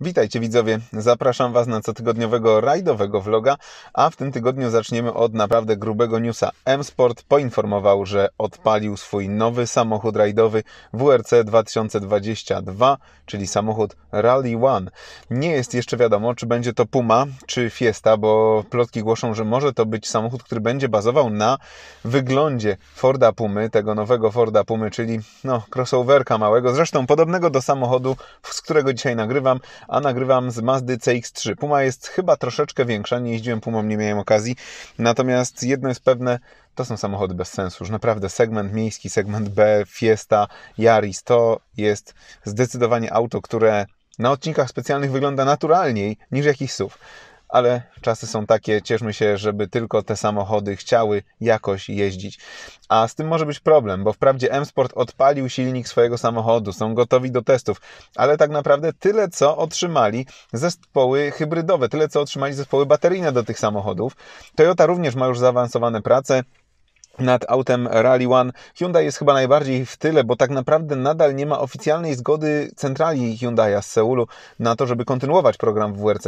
Witajcie widzowie, zapraszam Was na cotygodniowego rajdowego vloga, a w tym tygodniu zaczniemy od naprawdę grubego newsa. M-Sport poinformował, że odpalił swój nowy samochód rajdowy WRC 2022, czyli samochód Rally One. Nie jest jeszcze wiadomo, czy będzie to Puma, czy Fiesta, bo plotki głoszą, że może to być samochód, który będzie bazował na wyglądzie Forda Pumy, tego nowego Forda Pumy, czyli no, crossoverka małego, zresztą podobnego do samochodu, z którego dzisiaj nagrywam, a nagrywam z Mazdy CX-3. Puma jest chyba troszeczkę większa, nie jeździłem Pumą, nie miałem okazji, natomiast jedno jest pewne, to są samochody bez sensu. Już naprawdę segment miejski, segment B, Fiesta, Yaris, to jest zdecydowanie auto, które na odcinkach specjalnych wygląda naturalniej niż jakiś SUV ale czasy są takie, cieszmy się, żeby tylko te samochody chciały jakoś jeździć. A z tym może być problem, bo wprawdzie M-Sport odpalił silnik swojego samochodu, są gotowi do testów, ale tak naprawdę tyle, co otrzymali zespoły hybrydowe, tyle, co otrzymali zespoły bateryjne do tych samochodów. Toyota również ma już zaawansowane prace, nad autem Rally One. Hyundai jest chyba najbardziej w tyle, bo tak naprawdę nadal nie ma oficjalnej zgody centrali Hyundai z Seulu na to, żeby kontynuować program w WRC.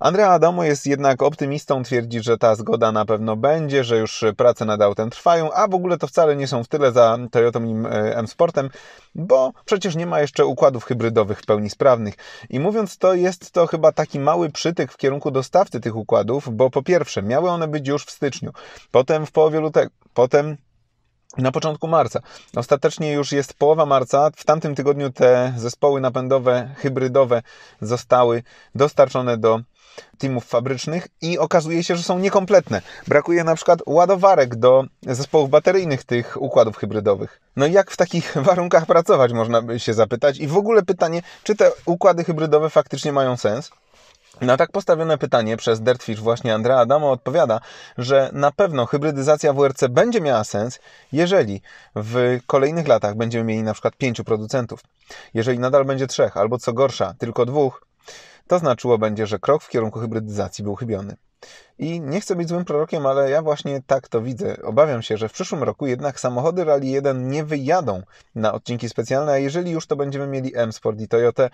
Andrea Adamo jest jednak optymistą, twierdzi, że ta zgoda na pewno będzie, że już prace nad autem trwają, a w ogóle to wcale nie są w tyle za Toyotą i e, M-Sportem, bo przecież nie ma jeszcze układów hybrydowych w pełni sprawnych. I mówiąc to, jest to chyba taki mały przytyk w kierunku dostawcy tych układów, bo po pierwsze, miały one być już w styczniu, potem w połowie lutego, powrotem na początku marca. Ostatecznie już jest połowa marca. W tamtym tygodniu te zespoły napędowe, hybrydowe zostały dostarczone do teamów fabrycznych i okazuje się, że są niekompletne. Brakuje na przykład ładowarek do zespołów bateryjnych tych układów hybrydowych. No i jak w takich warunkach pracować, można by się zapytać. I w ogóle pytanie, czy te układy hybrydowe faktycznie mają sens? Na tak postawione pytanie przez Dirtfish właśnie Andrea Adamo odpowiada, że na pewno hybrydyzacja WRC będzie miała sens, jeżeli w kolejnych latach będziemy mieli na przykład pięciu producentów. Jeżeli nadal będzie trzech, albo co gorsza, tylko dwóch, to znaczyło będzie, że krok w kierunku hybrydyzacji był chybiony. I nie chcę być złym prorokiem, ale ja właśnie tak to widzę. Obawiam się, że w przyszłym roku jednak samochody Rally 1 nie wyjadą na odcinki specjalne, a jeżeli już to będziemy mieli M-Sport i Toyota.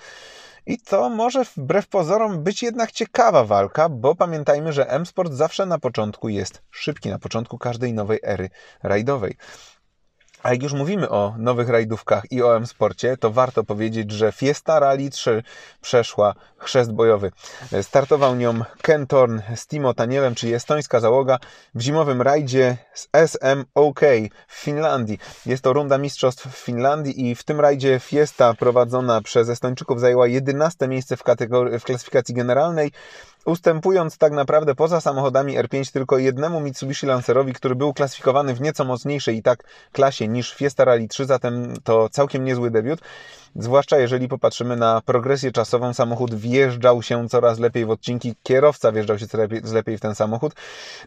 I to może wbrew pozorom być jednak ciekawa walka, bo pamiętajmy, że M-Sport zawsze na początku jest szybki, na początku każdej nowej ery rajdowej. A jak już mówimy o nowych rajdówkach i o M-Sporcie, to warto powiedzieć, że Fiesta Rally 3 przeszła chrzest bojowy. Startował nią Ken Thorn z Timo Tanielem, czyli estońska załoga w zimowym rajdzie z SMOK w Finlandii. Jest to runda mistrzostw w Finlandii i w tym rajdzie Fiesta prowadzona przez Estończyków zajęła 11 miejsce w, w klasyfikacji generalnej, ustępując tak naprawdę poza samochodami R5 tylko jednemu Mitsubishi Lancerowi, który był klasyfikowany w nieco mocniejszej i tak klasie niż Fiesta Rally 3, zatem to całkiem niezły debiut. Zwłaszcza jeżeli popatrzymy na progresję czasową, samochód wjeżdżał się coraz lepiej w odcinki, kierowca wjeżdżał się coraz lepiej w ten samochód.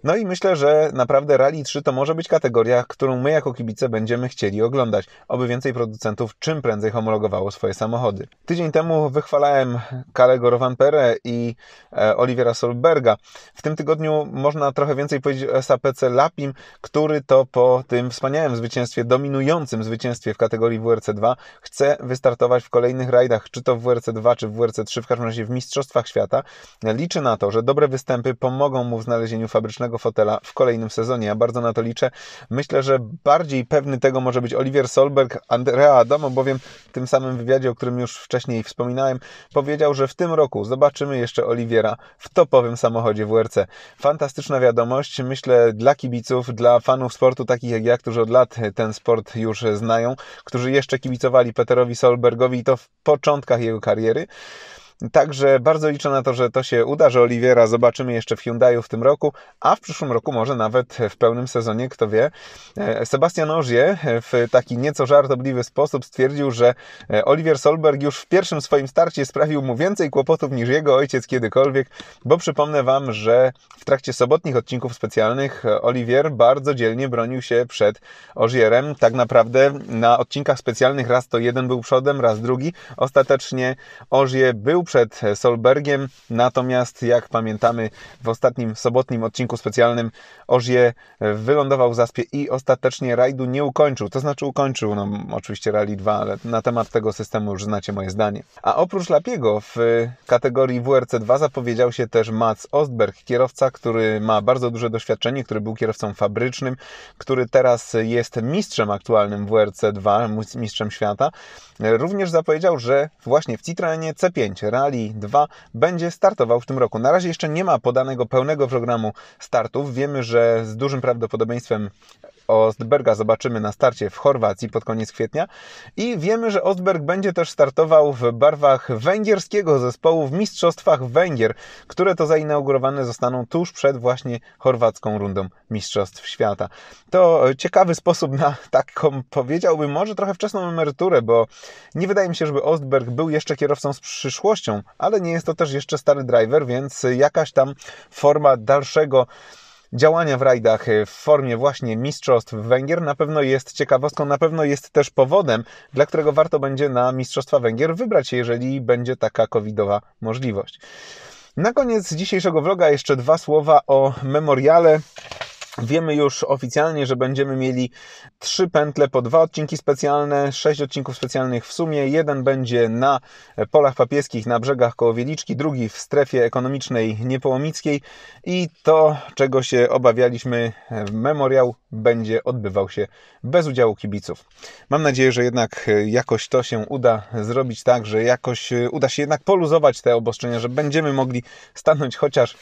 No i myślę, że naprawdę Rally 3 to może być kategoria, którą my jako kibice będziemy chcieli oglądać. Oby więcej producentów czym prędzej homologowało swoje samochody. Tydzień temu wychwalałem Kalego Rovanperę i e, Oliver Olivera Solberga. W tym tygodniu można trochę więcej powiedzieć o SAPC Lapim, który to po tym wspaniałym zwycięstwie, dominującym zwycięstwie w kategorii WRC2 chce wystartować w kolejnych rajdach, czy to w WRC2, czy w WRC3, w każdym razie w Mistrzostwach Świata. Liczy na to, że dobre występy pomogą mu w znalezieniu fabrycznego fotela w kolejnym sezonie. Ja bardzo na to liczę. Myślę, że bardziej pewny tego może być Oliver Solberg, Andrea Adamo, bowiem w tym samym wywiadzie, o którym już wcześniej wspominałem, powiedział, że w tym roku zobaczymy jeszcze Oliwiera w topowym samochodzie WRC. Fantastyczna wiadomość, myślę, dla kibiców, dla fanów sportu takich jak ja, którzy od lat ten sport już znają, którzy jeszcze kibicowali Peterowi Solbergowi i to w początkach jego kariery. Także bardzo liczę na to, że to się uda, że Oliwiera zobaczymy jeszcze w Hyundaiu w tym roku, a w przyszłym roku może nawet w pełnym sezonie, kto wie. E, Sebastian Ożie w taki nieco żartobliwy sposób stwierdził, że e, Oliver Solberg już w pierwszym swoim starcie sprawił mu więcej kłopotów niż jego ojciec kiedykolwiek, bo przypomnę Wam, że w trakcie sobotnich odcinków specjalnych e, Oliver bardzo dzielnie bronił się przed Ożierem. Tak naprawdę na odcinkach specjalnych raz to jeden był przodem, raz drugi. Ostatecznie Ożie był przed Solbergiem. Natomiast, jak pamiętamy, w ostatnim sobotnim odcinku specjalnym Orzie wylądował w zaspie i ostatecznie rajdu nie ukończył. To znaczy ukończył, no oczywiście Rally 2, ale na temat tego systemu już znacie moje zdanie. A oprócz Lapiego w kategorii WRC 2 zapowiedział się też Mats Ostberg, kierowca, który ma bardzo duże doświadczenie, który był kierowcą fabrycznym, który teraz jest mistrzem aktualnym WRC 2, mistrzem świata. Również zapowiedział, że właśnie w Citroenie C5 Rally 2 będzie startował w tym roku. Na razie jeszcze nie ma podanego pełnego programu startów. Wiemy, że z dużym prawdopodobieństwem Ostberga zobaczymy na starcie w Chorwacji pod koniec kwietnia. I wiemy, że Ostberg będzie też startował w barwach węgierskiego zespołu w Mistrzostwach Węgier, które to zainaugurowane zostaną tuż przed właśnie chorwacką rundą Mistrzostw Świata. To ciekawy sposób na taką, powiedziałbym, może trochę wczesną emeryturę, bo nie wydaje mi się, żeby Ostberg był jeszcze kierowcą z przyszłością, ale nie jest to też jeszcze stary driver, więc jakaś tam forma dalszego działania w rajdach y, w formie właśnie mistrzostw Węgier na pewno jest ciekawostką, na pewno jest też powodem, dla którego warto będzie na Mistrzostwa Węgier wybrać się, jeżeli będzie taka covidowa możliwość. Na koniec dzisiejszego vloga jeszcze dwa słowa o memoriale, Wiemy już oficjalnie, że będziemy mieli trzy pętle po dwa odcinki specjalne, sześć odcinków specjalnych w sumie. Jeden będzie na polach papieskich na brzegach koło Wieliczki, drugi w strefie ekonomicznej Niepołomickiej i to, czego się obawialiśmy, memoriał będzie odbywał się bez udziału kibiców. Mam nadzieję, że jednak jakoś to się uda zrobić tak, że jakoś uda się jednak poluzować te obostrzenia, że będziemy mogli stanąć chociaż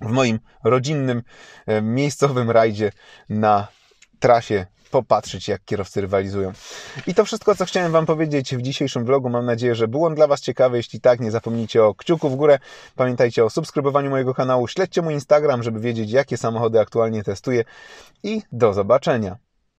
w moim rodzinnym, e, miejscowym rajdzie na trasie popatrzeć, jak kierowcy rywalizują. I to wszystko, co chciałem Wam powiedzieć w dzisiejszym vlogu. Mam nadzieję, że był on dla Was ciekawy. Jeśli tak, nie zapomnijcie o kciuku w górę. Pamiętajcie o subskrybowaniu mojego kanału. Śledźcie mój Instagram, żeby wiedzieć, jakie samochody aktualnie testuję. I do zobaczenia.